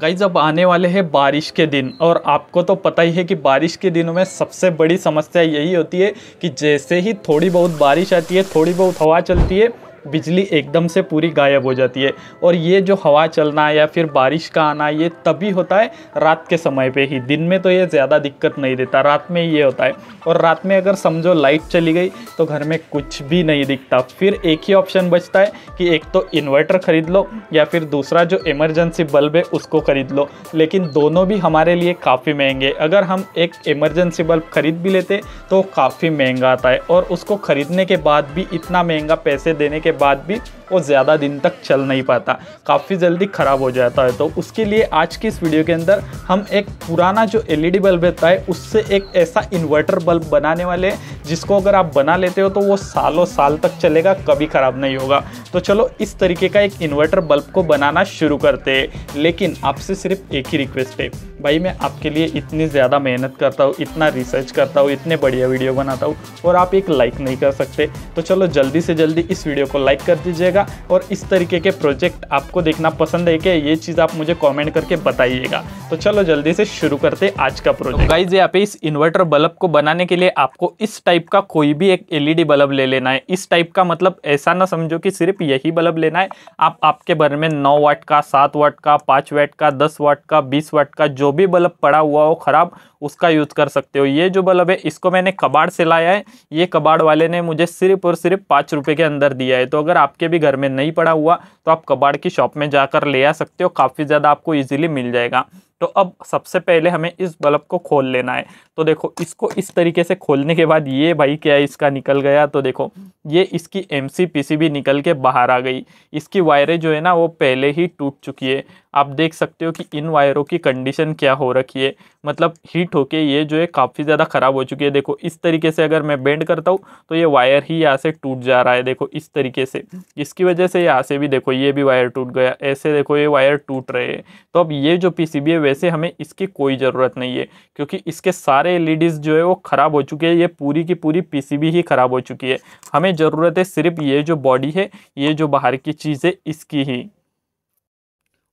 Guys अब आने वाले हैं बारिश के दिन और आपको तो पता ही है कि बारिश के दिनों में सबसे बड़ी समस्या यही होती है कि जैसे ही थोड़ी बहुत बारिश आती है थोड़ी बहुत हवा चलती है बिजली एकदम से पूरी गायब हो जाती है और ये जो हवा चलना या फिर बारिश का आना ये तभी होता है रात के समय पे ही दिन में तो ये ज़्यादा दिक्कत नहीं देता रात में ये होता है और रात में अगर समझो लाइट चली गई तो घर में कुछ भी नहीं दिखता फिर एक ही ऑप्शन बचता है कि एक तो इन्वर्टर ख़रीद लो या फिर दूसरा जो इमरजेंसी बल्ब है उसको ख़रीद लो लेकिन दोनों भी हमारे लिए काफ़ी महंगे अगर हम एक इमरजेंसी बल्ब ख़रीद भी लेते तो काफ़ी महंगा आता है और उसको ख़रीदने के बाद भी इतना महंगा पैसे देने के बाद भी वो ज़्यादा दिन तक चल नहीं पाता काफ़ी जल्दी ख़राब हो जाता है तो उसके लिए आज की इस वीडियो के अंदर हम एक पुराना जो एलईडी बल्ब रहता है उससे एक ऐसा इन्वर्टर बल्ब बनाने वाले हैं जिसको अगर आप बना लेते हो तो वो सालों साल तक चलेगा कभी ख़राब नहीं होगा तो चलो इस तरीके का एक इन्वर्टर बल्ब को बनाना शुरू करते हैं लेकिन आपसे सिर्फ एक ही रिक्वेस्ट है भाई मैं आपके लिए इतनी ज़्यादा मेहनत करता हूँ इतना रिसर्च करता हूँ इतने बढ़िया वीडियो बनाता हूँ और आप एक लाइक नहीं कर सकते तो चलो जल्दी से जल्दी इस वीडियो को लाइक कर दीजिएगा और इस तरीके के प्रोजेक्ट आपको देखना पसंद है कि ये चीज़ आप मुझे कॉमेंट करके बताइएगा तो चलो जल्दी से शुरू करते आज का प्रोजेक्ट तो गाइज यहाँ पे इस इन्वर्टर बल्ब को बनाने के लिए आपको इस टाइप का कोई भी एक एल बल्ब ले लेना है इस टाइप का मतलब ऐसा ना समझो कि सिर्फ यही बल्ब लेना है आप आपके भर में नौ वाट का सात वाट का पाँच वाट का दस वाट का बीस वाट का जो भी बल्ब पड़ा हुआ हो ख़राब उसका यूज़ कर सकते हो ये जो बल्ब है इसको मैंने कबाड़ से लाया है ये कबाड़ वाले ने मुझे सिर्फ और सिर्फ पाँच रुपये के अंदर दिया है तो अगर आपके भी घर में नहीं पड़ा हुआ तो आप कबाड़ की शॉप में जाकर ले आ सकते हो काफ़ी ज़्यादा आपको ईजिली मिल जाएगा तो अब सबसे पहले हमें इस बल्ब को खोल लेना है तो देखो इसको इस तरीके से खोलने के बाद ये भाई क्या है इसका निकल गया तो देखो ये इसकी एम सी भी निकल के बाहर आ गई इसकी वायरें जो है ना वो पहले ही टूट चुकी है आप देख सकते हो कि इन वायरों की कंडीशन क्या हो रखी है मतलब हीट होके ये जो है काफ़ी ज़्यादा ख़राब हो चुकी है देखो इस तरीके से अगर मैं बेंड करता हूँ तो ये वायर ही यहाँ से टूट जा रहा है देखो इस तरीके से इसकी वजह से यहाँ से भी देखो ये भी वायर टूट गया ऐसे देखो ये वायर टूट रहे हैं तो अब ये जो पी है वैसे हमें इसकी कोई ज़रूरत नहीं है क्योंकि इसके सारे एल e जो है वो ख़राब हो चुके हैं ये पूरी की पूरी पी ही ख़राब हो चुकी है हमें ज़रूरत है सिर्फ ये जो बॉडी है ये जो बाहर की चीज़ है इसकी ही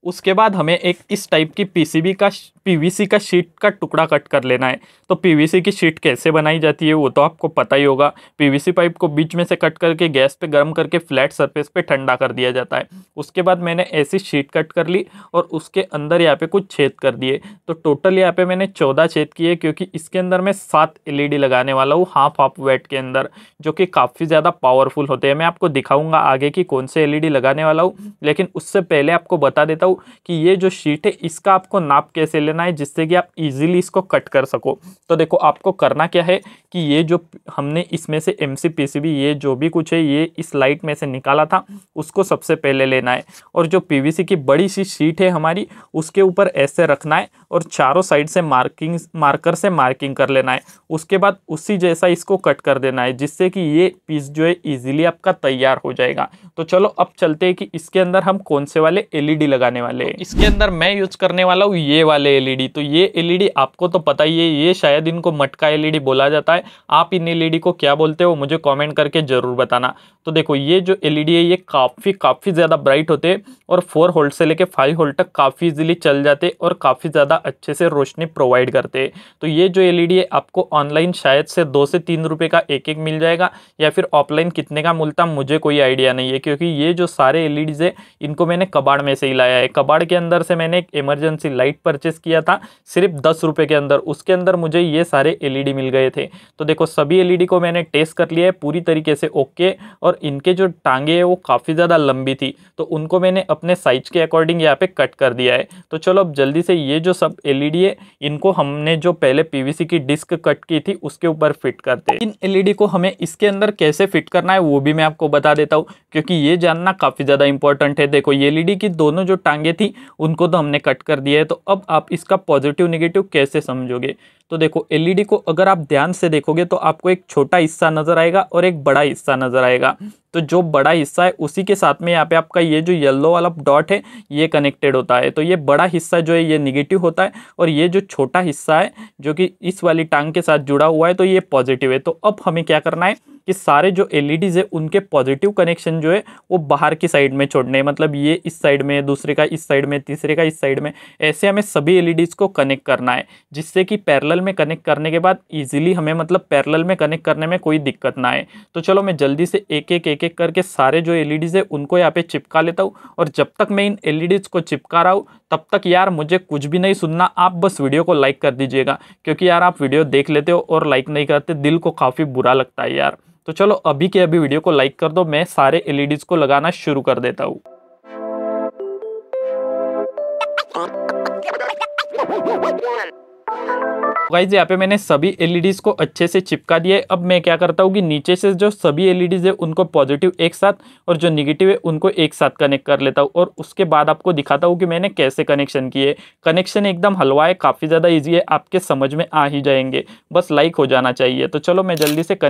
उसके बाद हमें एक इस टाइप की पीसीबी का पीवीसी का शीट का टुकड़ा कट कर लेना है तो पीवीसी की शीट कैसे बनाई जाती है वो तो आपको पता ही होगा पीवीसी पाइप को बीच में से कट करके गैस पे गर्म करके फ्लैट सरफेस पे ठंडा कर दिया जाता है उसके बाद मैंने ऐसी शीट कट कर ली और उसके अंदर यहाँ पे कुछ छेद कर दिए तो टोटल यहाँ पर मैंने चौदह छेद किए क्योंकि इसके अंदर मैं सात एल e लगाने वाला हूँ हाफ हाफ वेट के अंदर जो कि काफ़ी ज़्यादा पावरफुल होते हैं मैं आपको दिखाऊँगा आगे की कौन से एल e लगाने वाला हूँ लेकिन उससे पहले आपको बता देता हूँ हूँ कि ये जो शीट है इसका आपको नाप कैसे लेना है जिससे कि आप इजीली इसको कट कर सको तो देखो आपको करना क्या है कि ये जो हमने इसमें से एम सी ये जो भी कुछ है ये इस लाइट में से निकाला था उसको सबसे पहले लेना है और जो पी की बड़ी सी शीट है हमारी उसके ऊपर ऐसे रखना है और चारों साइड से मार्किंग मार्कर से मार्किंग कर लेना है उसके बाद उसी जैसा इसको कट कर देना है जिससे कि ये पीस जो है इजीली आपका तैयार हो जाएगा तो चलो अब चलते हैं कि इसके अंदर हम कौन से वाले एलईडी e लगाने करने वाले तो इसके अंदर मैं यूज करने वाला हूँ ये वाले एलईडी तो ये एलईडी आपको तो पता ही है ये शायद इनको मटका एलईडी बोला जाता है आप इन एलईडी को क्या बोलते हो मुझे कॉमेंट करके जरूर बताना तो देखो ये जो एलईडी है ये काफ़ी काफ़ी ज़्यादा ब्राइट होते और फोर होल्ड से लेके फाइव होल्ड तक काफ़ी इजिली चल जाते और काफ़ी ज़्यादा अच्छे से रोशनी प्रोवाइड करते तो ये जो एलईडी है आपको ऑनलाइन शायद से दो से तीन रुपए का एक एक मिल जाएगा या फिर ऑफलाइन कितने का मिलता मुझे कोई आइडिया नहीं है क्योंकि ये जो सारे एलईडीज़ है इनको मैंने कबाड़ में से ही लाया है कबाड़ के अंदर से मैंने एक इमरजेंसी लाइट परचेस किया था सिर्फ दस रुपये के अंदर उसके अंदर मुझे ये सारे एलईडी e मिल गए थे तो देखो सभी एलईडी e को मैंने टेस्ट कर लिया है पूरी तरीके से ओके और इनके जो टांगे है वो काफ़ी ज़्यादा लंबी थी तो उनको मैंने अपने साइज के अकॉर्डिंग यहाँ पर कट कर दिया है तो चलो अब जल्दी से ये जो सब एल e है इनको हमने जो पहले पी की डिस्क कट की थी उसके ऊपर फिट करते इन एल को हमें इसके अंदर कैसे फिट करना है वो भी मैं आपको बता देता हूँ क्योंकि ये जानना काफ़ी ज़्यादा इंपॉर्टेंट है देखो ये एल की दोनों जो टांग मांगे थी उनको तो हमने कट कर दिया है तो अब आप इसका पॉजिटिव निगेटिव कैसे समझोगे तो देखो एलईडी e को अगर आप ध्यान से देखोगे तो आपको एक छोटा हिस्सा नज़र आएगा और एक बड़ा हिस्सा नज़र आएगा तो जो बड़ा हिस्सा है उसी के साथ में यहाँ पे आपका ये जो येलो वाला डॉट है ये कनेक्टेड होता है तो ये बड़ा हिस्सा जो है ये निगेटिव होता है और ये जो छोटा हिस्सा है जो कि इस वाली टांग के साथ जुड़ा हुआ है तो ये पॉजिटिव है तो अब हमें क्या करना है कि सारे जो एलईडीज़ e है उनके पॉजिटिव कनेक्शन जो है वो बाहर की साइड में छोड़ने हैं मतलब ये इस साइड में दूसरे का इस साइड में तीसरे का इस साइड में ऐसे हमें सभी एलईडीज़ e को कनेक्ट करना है जिससे कि पैरल पैरेलल में कनेक्ट करने के बाद इजीली हमें मतलब पैरेलल में कनेक्ट करने में कोई दिक्कत ना आए तो चलो मैं जल्दी से एक एक एक एक करके सारे जो एल है उनको यहाँ पे चिपका लेता हूँ और जब तक मैं इन एल को चिपका रहा हूँ तब तक यार मुझे कुछ भी नहीं सुनना आप बस वीडियो को लाइक कर दीजिएगा क्योंकि यार आप वीडियो देख लेते हो और लाइक नहीं करते दिल को काफ़ी बुरा लगता है यार तो चलो अभी के अभी वीडियो को लाइक कर दो मैं सारे एल को लगाना शुरू कर देता हूँ Oh, One. गाइज यहाँ पे मैंने सभी एलईडीज e को अच्छे से चिपका दिया है अब मैं क्या करता हूँ कि नीचे से जो सभी एलईडीज e है उनको पॉजिटिव एक साथ और जो निगेटिव है उनको एक साथ कनेक्ट कर लेता हूँ और उसके बाद आपको दिखाता हूँ कि मैंने कैसे कनेक्शन किए कनेक्शन एकदम हलवा है काफ़ी ज़्यादा ईजी है आपके समझ में आ ही जाएंगे बस लाइक हो जाना चाहिए तो चलो मैं जल्दी से कनेक्ट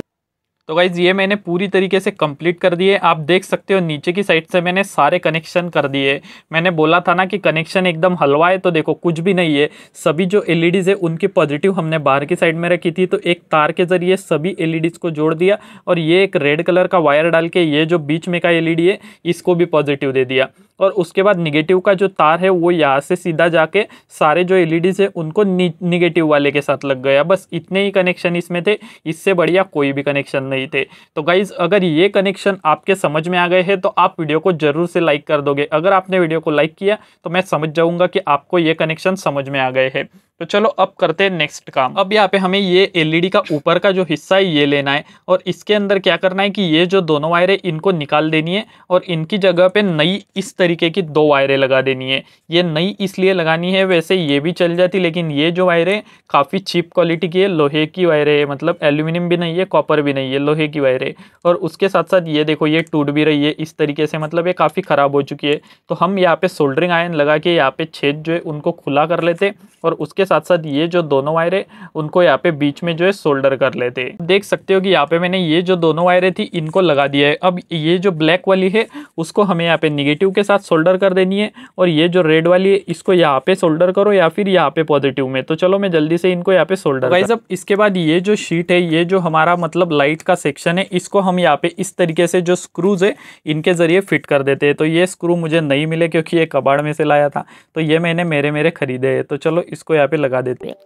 तो गाइज़ ये मैंने पूरी तरीके से कंप्लीट कर दिए आप देख सकते हो नीचे की साइड से मैंने सारे कनेक्शन कर दिए मैंने बोला था ना कि कनेक्शन एकदम हलवा है तो देखो कुछ भी नहीं है सभी जो एलईडीज़ e है उनकी पॉजिटिव हमने बाहर की साइड में रखी थी तो एक तार के ज़रिए सभी एलईडीज़ e को जोड़ दिया और ये एक रेड कलर का वायर डाल के ये जो बीच में का एल e है इसको भी पॉजिटिव दे दिया और उसके बाद निगेटिव का जो तार है वो यहाँ से सीधा जाके सारे जो एल e है उनको निगेटिव वाले के साथ लग गया बस इतने ही कनेक्शन इसमें थे इससे बढ़िया कोई भी कनेक्शन नहीं थे तो गाइज अगर ये कनेक्शन आपके समझ में आ गए हैं तो आप वीडियो को जरूर से लाइक कर दोगे अगर आपने वीडियो को लाइक किया तो मैं समझ जाऊंगा कि आपको ये कनेक्शन समझ में आ गए हैं तो चलो अब करते हैं नेक्स्ट काम अब यहाँ पे हमें ये एलईडी e का ऊपर का जो हिस्सा है ये लेना है और इसके अंदर क्या करना है कि ये जो दोनों वायरें इनको निकाल देनी है और इनकी जगह पे नई इस तरीके की दो वायरें लगा देनी है ये नई इसलिए लगानी है वैसे ये भी चल जाती लेकिन ये जो वायरें काफ़ी चीप क्वालिटी की है लोहे की वायरें है मतलब एल्यूमिनियम भी नहीं है कॉपर भी नहीं है लोहे की वायरें और उसके साथ साथ ये देखो ये टूट भी रही है इस तरीके से मतलब ये काफ़ी ख़राब हो चुकी है तो हम यहाँ पे सोल्डरिंग आयन लगा के यहाँ पे छेद जो है उनको खुला कर लेते और उसके साथ साथ ये जो दोनों वायर है उनको यहाँ पे बीच में जो है सोल्डर कर लेते हैं देख सकते हो कि यहाँ पे मैंने ये जो दोनों वायरें थी इनको लगा दिया है अब ये जो ब्लैक वाली है उसको हमें यहाँ पे निगेटिव के साथ सोल्डर कर देनी है और ये जो रेड वाली है इसको यहाँ पे सोल्डर करो या फिर यहाँ पे पॉजिटिव में तो चलो मैं जल्दी से इनको यहाँ पे सोल्डर गाइज अब इसके बाद ये जो शीट है ये जो हमारा मतलब लाइट का सेक्शन है इसको हम यहाँ पे इस तरीके से जो स्क्रूज है इनके जरिए फिट कर देते हैं तो ये स्क्रू मुझे नहीं मिले क्योंकि ये कबाड़ में से लाया था तो ये मैंने मेरे मेरे खरीदे है तो चलो इसको यहाँ पे लगा देते हैं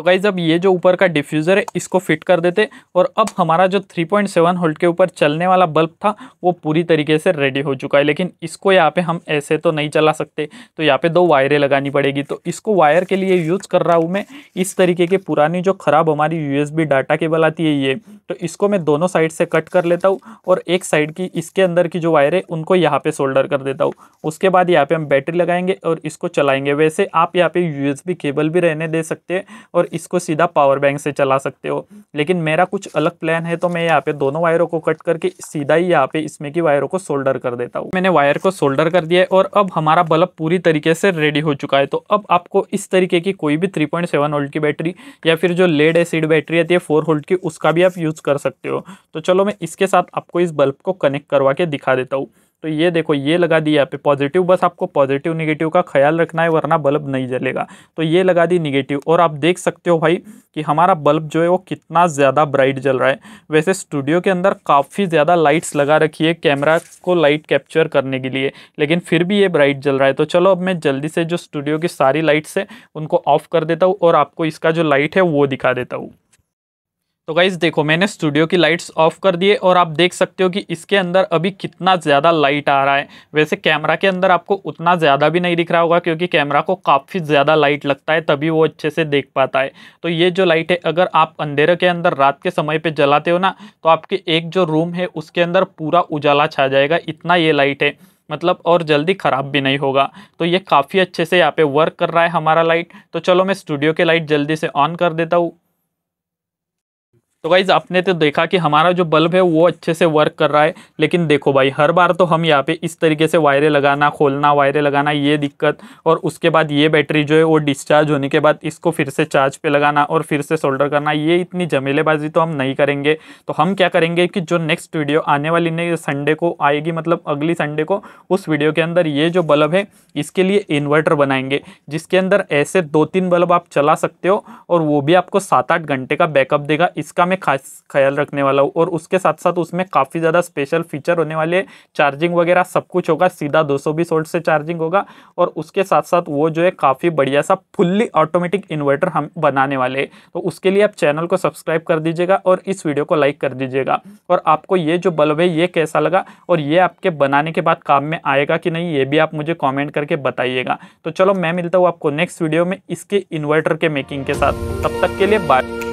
तो गाइज अब ये जो ऊपर का डिफ्यूज़र है इसको फिट कर देते और अब हमारा जो 3.7 होल्ट के ऊपर चलने वाला बल्ब था वो पूरी तरीके से रेडी हो चुका है लेकिन इसको यहाँ पे हम ऐसे तो नहीं चला सकते तो यहाँ पे दो वायरें लगानी पड़ेगी तो इसको वायर के लिए यूज़ कर रहा हूँ मैं इस तरीके की पुरानी जो ख़राब हमारी यू डाटा केबल आती है ये तो इसको मैं दोनों साइड से कट कर लेता हूँ और एक साइड की इसके अंदर की जो वायर है उनको यहाँ पर सोल्डर कर देता हूँ उसके बाद यहाँ पर हम बैटरी लगाएंगे और इसको चलाएँगे वैसे आप यहाँ पर यू केबल भी रहने दे सकते हैं और इसको सीधा पावर बैंक से चला सकते हो लेकिन मेरा कुछ अलग प्लान है तो मैं यहाँ पे दोनों वायरों को कट करके सीधा ही यहाँ पे इसमें की वायरों को सोल्डर कर देता हूँ मैंने वायर को सोल्डर कर दिया है और अब हमारा बल्ब पूरी तरीके से रेडी हो चुका है तो अब आपको इस तरीके की कोई भी थ्री पॉइंट वोल्ट की बैटरी या फिर जो लेड एसिड बैटरी आती है फोर होल्ट की उसका भी आप यूज़ कर सकते हो तो चलो मैं इसके साथ आपको इस बल्ब को कनेक्ट करवा के दिखा देता हूँ तो ये देखो ये लगा दी यहाँ पे पॉजिटिव बस आपको पॉजिटिव निगेटिव का ख्याल रखना है वरना बल्ब नहीं जलेगा तो ये लगा दी निगेटिव और आप देख सकते हो भाई कि हमारा बल्ब जो है वो कितना ज़्यादा ब्राइट जल रहा है वैसे स्टूडियो के अंदर काफ़ी ज़्यादा लाइट्स लगा रखी है कैमरा को लाइट कैप्चर करने के लिए लेकिन फिर भी ये ब्राइट जल रहा है तो चलो अब मैं जल्दी से जो स्टूडियो की सारी लाइट्स है उनको ऑफ कर देता हूँ और आपको इसका जो लाइट है वो दिखा देता हूँ तो गाइज देखो मैंने स्टूडियो की लाइट्स ऑफ कर दिए और आप देख सकते हो कि इसके अंदर अभी कितना ज़्यादा लाइट आ रहा है वैसे कैमरा के अंदर आपको उतना ज़्यादा भी नहीं दिख रहा होगा क्योंकि कैमरा को काफ़ी ज़्यादा लाइट लगता है तभी वो अच्छे से देख पाता है तो ये जो लाइट है अगर आप अंधेरे के अंदर रात के समय पर जलाते हो ना तो आपके एक जो रूम है उसके अंदर पूरा उजाला छा जाएगा इतना ये लाइट है मतलब और जल्दी ख़राब भी नहीं होगा तो ये काफ़ी अच्छे से यहाँ पे वर्क कर रहा है हमारा लाइट तो चलो मैं स्टूडियो के लाइट जल्दी से ऑन कर देता हूँ तो गाइज़ आपने तो देखा कि हमारा जो बल्ब है वो अच्छे से वर्क कर रहा है लेकिन देखो भाई हर बार तो हम यहाँ पे इस तरीके से वायरें लगाना खोलना वायरें लगाना ये दिक्कत और उसके बाद ये बैटरी जो है वो डिस्चार्ज होने के बाद इसको फिर से चार्ज पे लगाना और फिर से सोल्डर करना ये इतनी जमेलेबाजी तो हम नहीं करेंगे तो हम क्या करेंगे कि जो नेक्स्ट वीडियो आने वाली ने संडे को आएगी मतलब अगली संडे को उस वीडियो के अंदर ये जो बल्ब है इसके लिए इन्वर्टर बनाएंगे जिसके अंदर ऐसे दो तीन बल्ब आप चला सकते हो और वो भी आपको सात आठ घंटे का बैकअप देगा इसका में खास ख्याल रखने वाला हूँ और उसके साथ साथ उसमें काफ़ी ज़्यादा स्पेशल फीचर होने वाले चार्जिंग वगैरह सब कुछ होगा सीधा दो सौ से चार्जिंग होगा और उसके साथ साथ वो जो है काफ़ी बढ़िया सा फुल्ली ऑटोमेटिक इन्वर्टर हम बनाने वाले तो उसके लिए आप चैनल को सब्सक्राइब कर दीजिएगा और इस वीडियो को लाइक कर दीजिएगा और आपको ये जो बल्ब है ये कैसा लगा और ये आपके बनाने के बाद काम में आएगा कि नहीं ये भी आप मुझे कॉमेंट करके बताइएगा तो चलो मैं मिलता हूँ आपको नेक्स्ट वीडियो में इसके इन्वर्टर के मेकिंग के साथ तब तक के लिए बाय